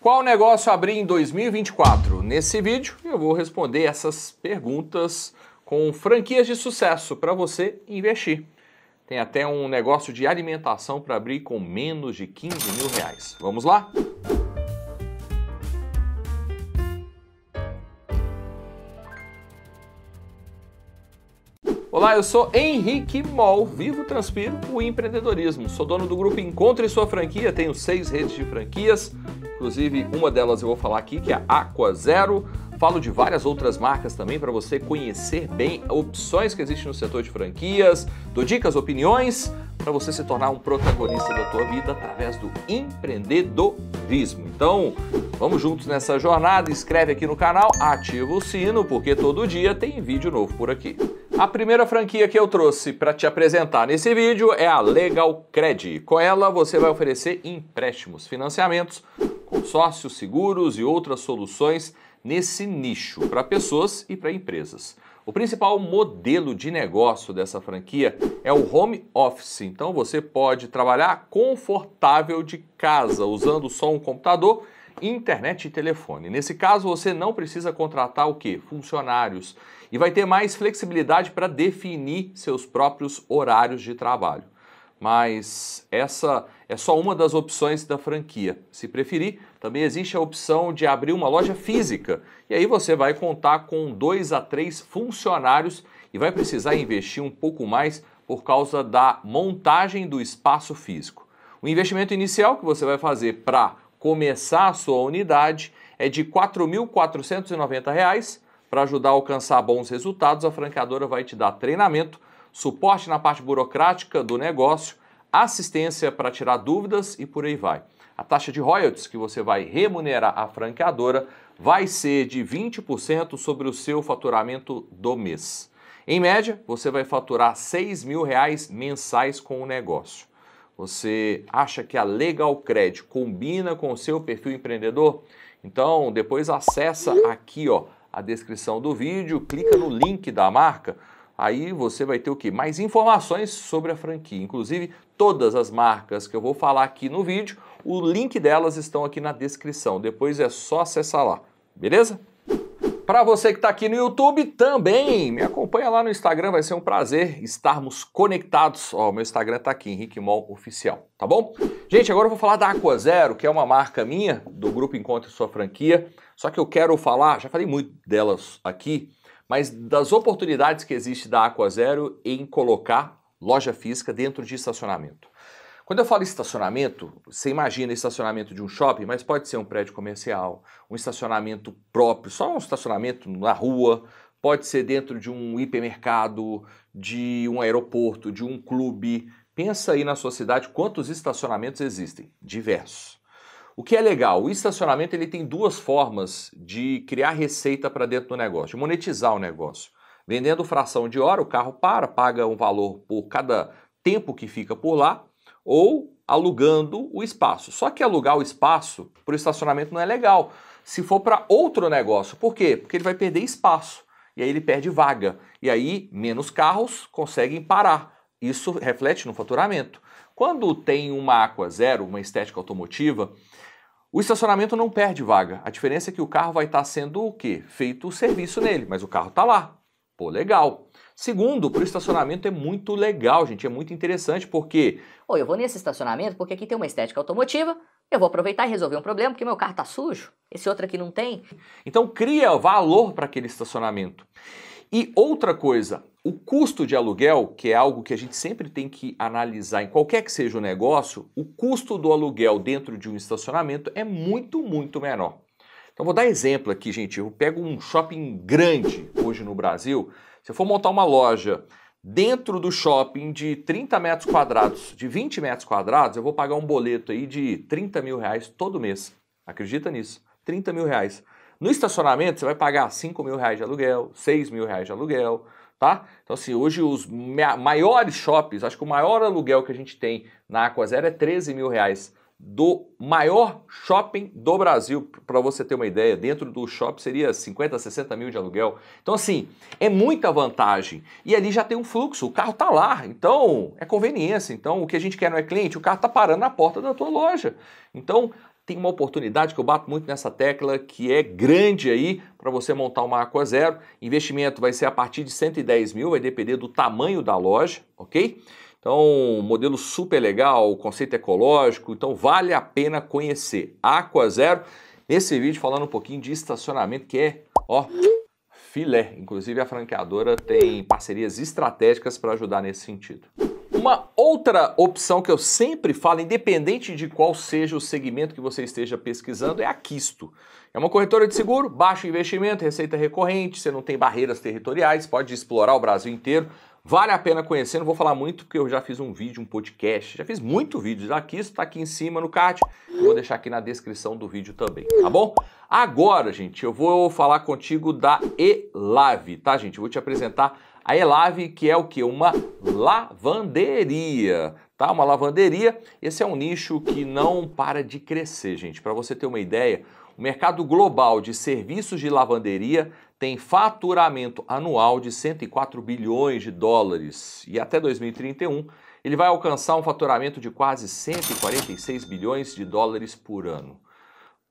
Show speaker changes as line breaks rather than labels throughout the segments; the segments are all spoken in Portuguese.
Qual negócio abrir em 2024? Nesse vídeo eu vou responder essas perguntas com franquias de sucesso para você investir. Tem até um negócio de alimentação para abrir com menos de 15 mil reais. Vamos lá? Olá, eu sou Henrique Mol, vivo transpiro o empreendedorismo. Sou dono do grupo Encontre Sua Franquia, tenho seis redes de franquias Inclusive, uma delas eu vou falar aqui, que é a Aqua Zero. Falo de várias outras marcas também para você conhecer bem opções que existem no setor de franquias, dou dicas, opiniões para você se tornar um protagonista da tua vida através do empreendedorismo. Então, vamos juntos nessa jornada, inscreve aqui no canal, ativa o sino porque todo dia tem vídeo novo por aqui. A primeira franquia que eu trouxe para te apresentar nesse vídeo é a Legal Credit. Com ela você vai oferecer empréstimos, financiamentos consórcios, seguros e outras soluções nesse nicho para pessoas e para empresas. O principal modelo de negócio dessa franquia é o home office, então você pode trabalhar confortável de casa usando só um computador, internet e telefone. Nesse caso, você não precisa contratar o que? Funcionários e vai ter mais flexibilidade para definir seus próprios horários de trabalho mas essa é só uma das opções da franquia. Se preferir, também existe a opção de abrir uma loja física. E aí você vai contar com dois a três funcionários e vai precisar investir um pouco mais por causa da montagem do espaço físico. O investimento inicial que você vai fazer para começar a sua unidade é de R$ 4.490. Para ajudar a alcançar bons resultados, a franqueadora vai te dar treinamento suporte na parte burocrática do negócio, assistência para tirar dúvidas e por aí vai. A taxa de royalties que você vai remunerar à franqueadora vai ser de 20% sobre o seu faturamento do mês. Em média, você vai faturar 6 mil reais mensais com o negócio. Você acha que a Legal Credit combina com o seu perfil empreendedor? Então, depois acessa aqui ó, a descrição do vídeo, clica no link da marca aí você vai ter o que? Mais informações sobre a franquia. Inclusive, todas as marcas que eu vou falar aqui no vídeo, o link delas estão aqui na descrição. Depois é só acessar lá, beleza? Para você que está aqui no YouTube também, me acompanha lá no Instagram, vai ser um prazer estarmos conectados. Ó, meu Instagram está aqui, Henrique Mol Oficial, tá bom? Gente, agora eu vou falar da Aqua Zero, que é uma marca minha, do grupo Encontre Sua Franquia. Só que eu quero falar, já falei muito delas aqui, mas das oportunidades que existe da Aqua Zero em colocar loja física dentro de estacionamento. Quando eu falo estacionamento, você imagina estacionamento de um shopping, mas pode ser um prédio comercial, um estacionamento próprio, só um estacionamento na rua, pode ser dentro de um hipermercado, de um aeroporto, de um clube. Pensa aí na sua cidade quantos estacionamentos existem, diversos. O que é legal, o estacionamento ele tem duas formas de criar receita para dentro do negócio, de monetizar o negócio. Vendendo fração de hora, o carro para, paga um valor por cada tempo que fica por lá, ou alugando o espaço. Só que alugar o espaço para o estacionamento não é legal. Se for para outro negócio, por quê? Porque ele vai perder espaço e aí ele perde vaga. E aí menos carros conseguem parar. Isso reflete no faturamento. Quando tem uma Aqua Zero, uma estética automotiva, o estacionamento não perde vaga. A diferença é que o carro vai estar tá sendo o quê? Feito o serviço nele, mas o carro está lá. Pô, legal. Segundo, para o estacionamento é muito legal, gente, é muito interessante porque... Ou eu vou nesse estacionamento porque aqui tem uma estética automotiva, eu vou aproveitar e resolver um problema porque meu carro está sujo, esse outro aqui não tem. Então cria valor para aquele estacionamento. E outra coisa, o custo de aluguel, que é algo que a gente sempre tem que analisar em qualquer que seja o negócio, o custo do aluguel dentro de um estacionamento é muito, muito menor. Então vou dar exemplo aqui, gente. Eu pego um shopping grande hoje no Brasil. Se eu for montar uma loja dentro do shopping de 30 metros quadrados, de 20 metros quadrados, eu vou pagar um boleto aí de 30 mil reais todo mês. Acredita nisso? 30 mil reais. No estacionamento, você vai pagar 5 mil reais de aluguel, 6 mil reais de aluguel, tá? Então, assim, hoje os maiores shoppings, acho que o maior aluguel que a gente tem na Zero é 13 mil reais do maior shopping do Brasil, para você ter uma ideia, dentro do shopping seria 50, 60 mil de aluguel. Então, assim, é muita vantagem. E ali já tem um fluxo, o carro tá lá, então é conveniência. Então, o que a gente quer não é cliente, o carro tá parando na porta da tua loja. Então, tem uma oportunidade que eu bato muito nessa tecla, que é grande aí para você montar uma Aqua Zero. Investimento vai ser a partir de 110 mil, vai depender do tamanho da loja, ok? Então, modelo super legal, conceito ecológico, então vale a pena conhecer. Aqua Zero, nesse vídeo falando um pouquinho de estacionamento, que é, ó, filé. Inclusive a franqueadora tem parcerias estratégicas para ajudar nesse sentido. Uma outra opção que eu sempre falo, independente de qual seja o segmento que você esteja pesquisando, é a Quisto. É uma corretora de seguro, baixo investimento, receita recorrente, você não tem barreiras territoriais, pode explorar o Brasil inteiro. Vale a pena conhecer, não vou falar muito porque eu já fiz um vídeo, um podcast, já fiz muito vídeo da Quisto, está aqui em cima no card, vou deixar aqui na descrição do vídeo também, tá bom? Agora, gente, eu vou falar contigo da Elave, tá, gente? Eu vou te apresentar a Elave, que é o que? Uma lavanderia, tá? Uma lavanderia. Esse é um nicho que não para de crescer, gente. Para você ter uma ideia, o mercado global de serviços de lavanderia tem faturamento anual de 104 bilhões de dólares e até 2031 ele vai alcançar um faturamento de quase 146 bilhões de dólares por ano.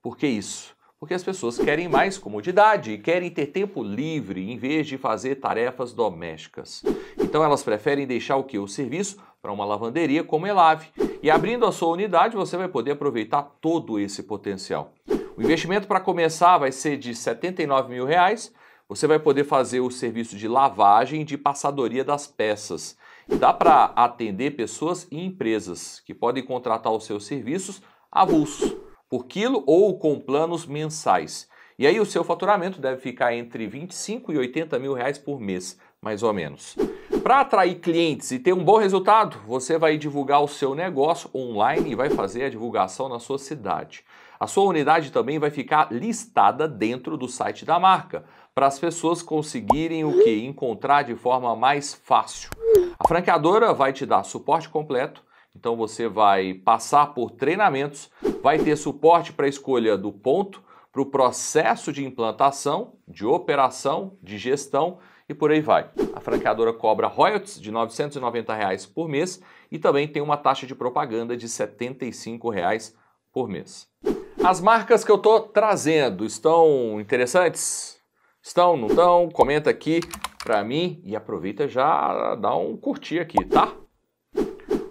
Por que isso? porque as pessoas querem mais comodidade e querem ter tempo livre em vez de fazer tarefas domésticas. Então elas preferem deixar o que o serviço para uma lavanderia como Elave. E abrindo a sua unidade, você vai poder aproveitar todo esse potencial. O investimento para começar vai ser de R$ 79 mil. Reais. Você vai poder fazer o serviço de lavagem e de passadoria das peças. E dá para atender pessoas e empresas que podem contratar os seus serviços avulsos por quilo ou com planos mensais. E aí o seu faturamento deve ficar entre 25 e 80 mil reais por mês, mais ou menos. Para atrair clientes e ter um bom resultado, você vai divulgar o seu negócio online e vai fazer a divulgação na sua cidade. A sua unidade também vai ficar listada dentro do site da marca, para as pessoas conseguirem o que encontrar de forma mais fácil. A franqueadora vai te dar suporte completo, então você vai passar por treinamentos, vai ter suporte para a escolha do ponto, para o processo de implantação, de operação, de gestão e por aí vai. A franqueadora cobra royalties de R$ 990 reais por mês e também tem uma taxa de propaganda de R$ 75 reais por mês. As marcas que eu estou trazendo estão interessantes? Estão, não estão? Comenta aqui para mim e aproveita já dá um curtir aqui, tá?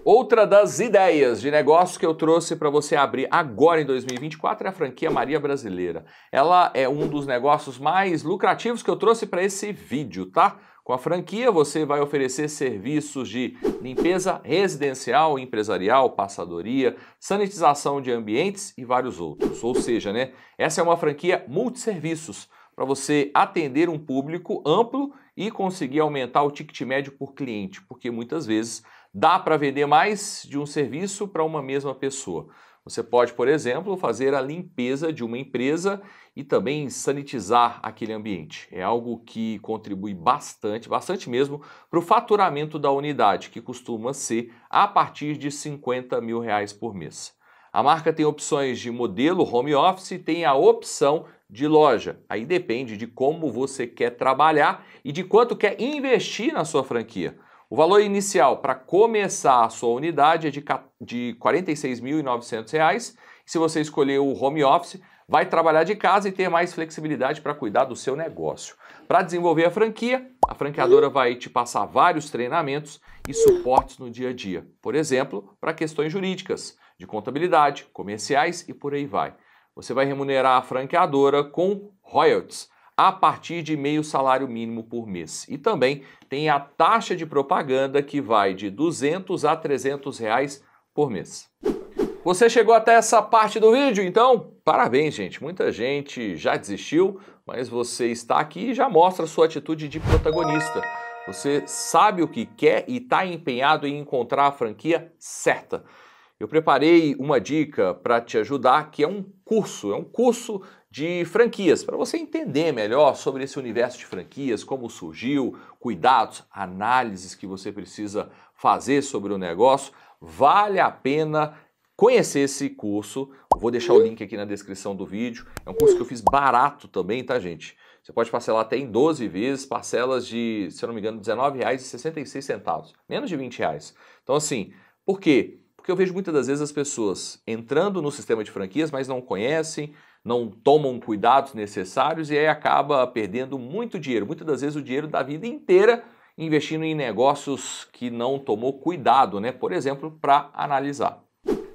Outra das ideias de negócio que eu trouxe para você abrir agora em 2024 é a franquia Maria Brasileira. Ela é um dos negócios mais lucrativos que eu trouxe para esse vídeo, tá? Com a franquia, você vai oferecer serviços de limpeza residencial, empresarial, passadoria, sanitização de ambientes e vários outros. Ou seja, né, essa é uma franquia multiserviços para você atender um público amplo e conseguir aumentar o ticket médio por cliente, porque muitas vezes Dá para vender mais de um serviço para uma mesma pessoa. Você pode, por exemplo, fazer a limpeza de uma empresa e também sanitizar aquele ambiente. É algo que contribui bastante, bastante mesmo, para o faturamento da unidade, que costuma ser a partir de 50 mil reais por mês. A marca tem opções de modelo home office e tem a opção de loja. Aí depende de como você quer trabalhar e de quanto quer investir na sua franquia. O valor inicial para começar a sua unidade é de, de R$ 46.900. Se você escolher o home office, vai trabalhar de casa e ter mais flexibilidade para cuidar do seu negócio. Para desenvolver a franquia, a franqueadora vai te passar vários treinamentos e suportes no dia a dia. Por exemplo, para questões jurídicas, de contabilidade, comerciais e por aí vai. Você vai remunerar a franqueadora com royalties, a partir de meio salário mínimo por mês. E também tem a taxa de propaganda que vai de 200 a 300 reais por mês. Você chegou até essa parte do vídeo, então parabéns, gente. Muita gente já desistiu, mas você está aqui e já mostra sua atitude de protagonista. Você sabe o que quer e está empenhado em encontrar a franquia certa. Eu preparei uma dica para te ajudar, que é um curso, é um curso de franquias, para você entender melhor sobre esse universo de franquias, como surgiu, cuidados, análises que você precisa fazer sobre o negócio. Vale a pena conhecer esse curso. Eu vou deixar o link aqui na descrição do vídeo. É um curso que eu fiz barato também, tá, gente? Você pode parcelar até em 12 vezes, parcelas de, se eu não me engano, R$19,66, menos de R$20. Então, assim, por quê? Porque eu vejo muitas das vezes as pessoas entrando no sistema de franquias, mas não conhecem, não tomam cuidados necessários e aí acaba perdendo muito dinheiro, muitas das vezes o dinheiro da vida inteira investindo em negócios que não tomou cuidado, né? Por exemplo, para analisar.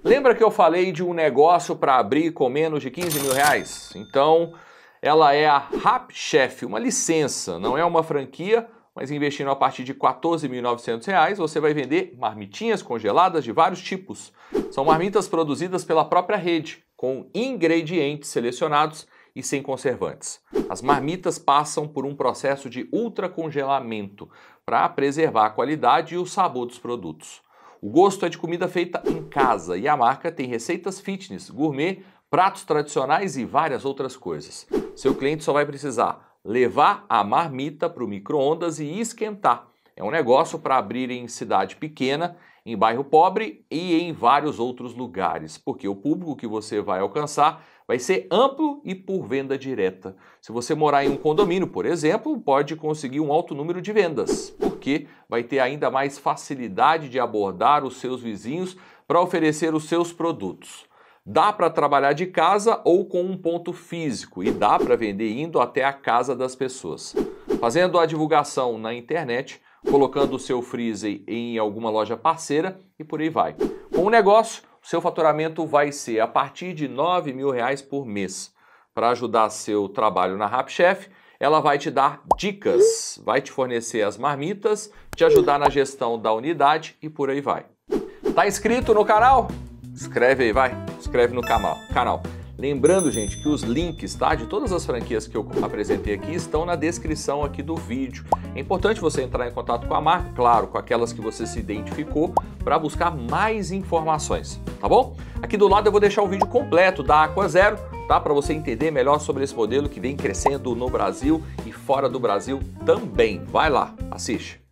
Lembra que eu falei de um negócio para abrir com menos de 15 mil reais? Então, ela é a Rap Chef, uma licença, não é uma franquia, mas investindo a partir de R$ 14.900, você vai vender marmitinhas congeladas de vários tipos. São marmitas produzidas pela própria rede, com ingredientes selecionados e sem conservantes. As marmitas passam por um processo de ultracongelamento para preservar a qualidade e o sabor dos produtos. O gosto é de comida feita em casa e a marca tem receitas fitness, gourmet, pratos tradicionais e várias outras coisas. Seu cliente só vai precisar levar a marmita para o micro-ondas e esquentar. É um negócio para abrir em cidade pequena, em bairro pobre e em vários outros lugares, porque o público que você vai alcançar vai ser amplo e por venda direta. Se você morar em um condomínio, por exemplo, pode conseguir um alto número de vendas, porque vai ter ainda mais facilidade de abordar os seus vizinhos para oferecer os seus produtos. Dá para trabalhar de casa ou com um ponto físico e dá para vender indo até a casa das pessoas. Fazendo a divulgação na internet, colocando o seu freezer em alguma loja parceira e por aí vai. Com o negócio, seu faturamento vai ser a partir de R$ 9 mil reais por mês. Para ajudar seu trabalho na RapChef, ela vai te dar dicas, vai te fornecer as marmitas, te ajudar na gestão da unidade e por aí vai. Tá inscrito no canal? Escreve aí, vai! inscreve no canal. Lembrando, gente, que os links tá, de todas as franquias que eu apresentei aqui estão na descrição aqui do vídeo. É importante você entrar em contato com a marca, claro, com aquelas que você se identificou, para buscar mais informações, tá bom? Aqui do lado eu vou deixar o vídeo completo da Aqua Zero, tá? Para você entender melhor sobre esse modelo que vem crescendo no Brasil e fora do Brasil também. Vai lá, assiste.